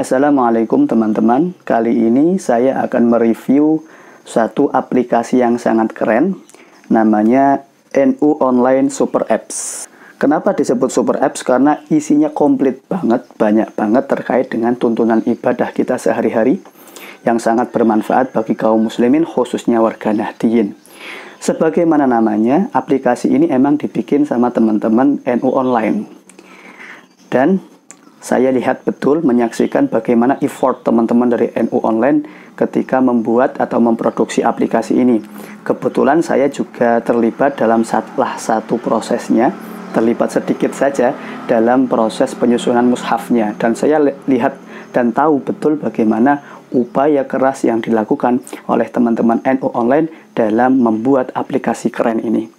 Assalamualaikum teman-teman, kali ini saya akan mereview satu aplikasi yang sangat keren namanya NU Online Super Apps. Kenapa disebut Super Apps? Karena isinya komplit banget, banyak banget terkait dengan tuntunan ibadah kita sehari-hari yang sangat bermanfaat bagi kaum muslimin khususnya warga Nahdiyin. Sebagaimana namanya, aplikasi ini emang dibikin sama teman-teman NU Online. Dan saya lihat betul menyaksikan bagaimana effort teman-teman dari NU Online ketika membuat atau memproduksi aplikasi ini. Kebetulan saya juga terlibat dalam salah satu prosesnya, terlibat sedikit saja dalam proses penyusunan mushafnya dan saya lihat dan tahu betul bagaimana upaya keras yang dilakukan oleh teman-teman NU Online dalam membuat aplikasi keren ini.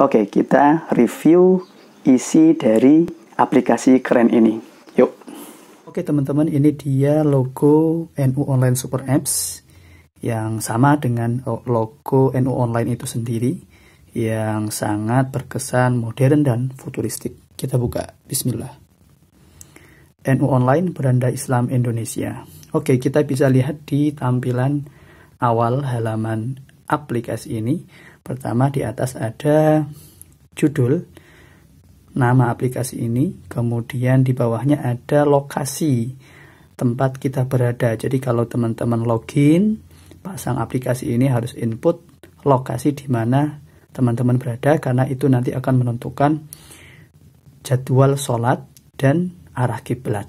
Oke, kita review isi dari aplikasi keren ini. Oke teman-teman, ini dia logo NU Online Super Apps yang sama dengan oh, logo NU Online itu sendiri yang sangat berkesan modern dan futuristik. Kita buka, bismillah. NU Online Beranda Islam Indonesia. Oke, kita bisa lihat di tampilan awal halaman aplikasi ini. Pertama di atas ada judul, nama aplikasi ini. Kemudian di bawahnya ada lokasi tempat kita berada. Jadi kalau teman-teman login, pasang aplikasi ini harus input lokasi di mana teman-teman berada karena itu nanti akan menentukan jadwal sholat dan arah kiblat.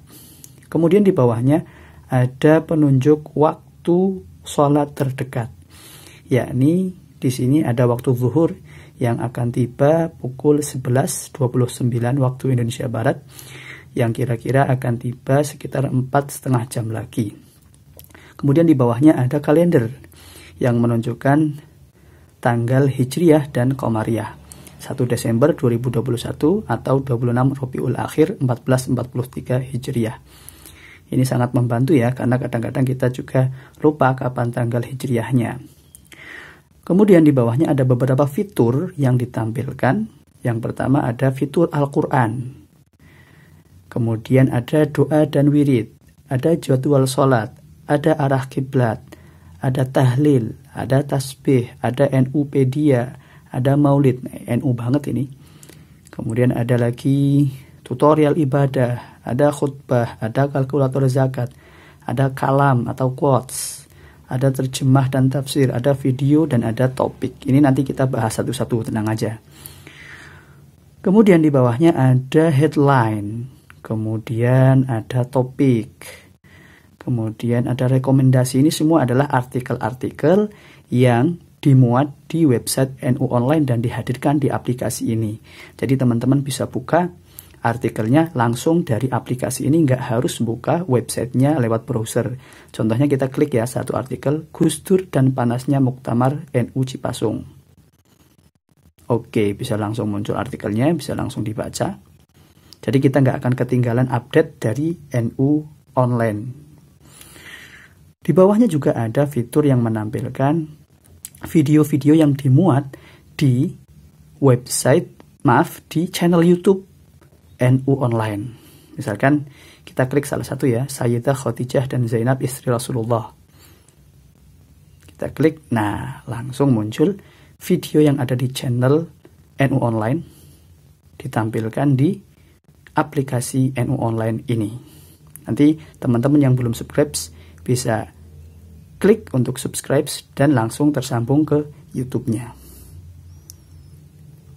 Kemudian di bawahnya ada penunjuk waktu sholat terdekat, yakni di sini ada waktu zuhur yang akan tiba pukul 11.29 waktu Indonesia Barat yang kira-kira akan tiba sekitar empat setengah jam lagi. Kemudian di bawahnya ada kalender yang menunjukkan tanggal Hijriah dan Komariah. 1 Desember 2021 atau 26 Rabiul Akhir 1443 Hijriah. Ini sangat membantu ya karena kadang-kadang kita juga lupa kapan tanggal Hijriahnya. Kemudian di bawahnya ada beberapa fitur yang ditampilkan. Yang pertama ada fitur Al-Quran. Kemudian ada doa dan wirid. Ada jadwal sholat. Ada arah kiblat. Ada tahlil. Ada tasbih. Ada NUpedia. Ada maulid. NU banget ini. Kemudian ada lagi tutorial ibadah. Ada khutbah. Ada kalkulator zakat. Ada kalam atau quotes ada terjemah dan tafsir, ada video dan ada topik. Ini nanti kita bahas satu-satu, tenang aja. Kemudian di bawahnya ada headline, kemudian ada topik, kemudian ada rekomendasi. Ini semua adalah artikel-artikel yang dimuat di website NU Online dan dihadirkan di aplikasi ini. Jadi teman-teman bisa buka artikelnya langsung dari aplikasi ini nggak harus buka websitenya lewat browser. Contohnya kita klik ya satu artikel Gus dan panasnya Muktamar NU Cipasung. Oke, bisa langsung muncul artikelnya, bisa langsung dibaca. Jadi kita nggak akan ketinggalan update dari NU online. Di bawahnya juga ada fitur yang menampilkan video-video yang dimuat di website, maaf, di channel YouTube NU online. Misalkan kita klik salah satu ya, Sayyidah Khadijah dan Zainab istri Rasulullah. Kita klik, nah langsung muncul video yang ada di channel NU online ditampilkan di aplikasi NU online ini. Nanti teman-teman yang belum subscribe bisa klik untuk subscribe dan langsung tersambung ke YouTube-nya.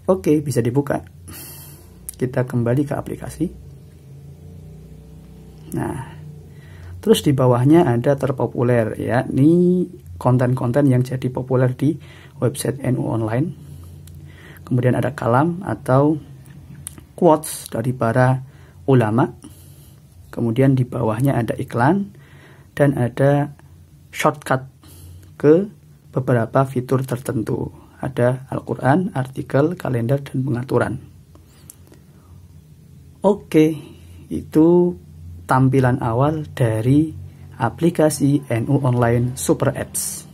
Oke, bisa dibuka. Kita kembali ke aplikasi. Nah, terus di bawahnya ada terpopuler ya. Ini konten-konten yang jadi populer di website NU online. Kemudian ada kalam atau quotes dari para ulama. Kemudian di bawahnya ada iklan dan ada shortcut ke beberapa fitur tertentu. Ada Al-Quran, artikel, kalender, dan pengaturan. Oke, itu tampilan awal dari aplikasi NU Online Super Apps.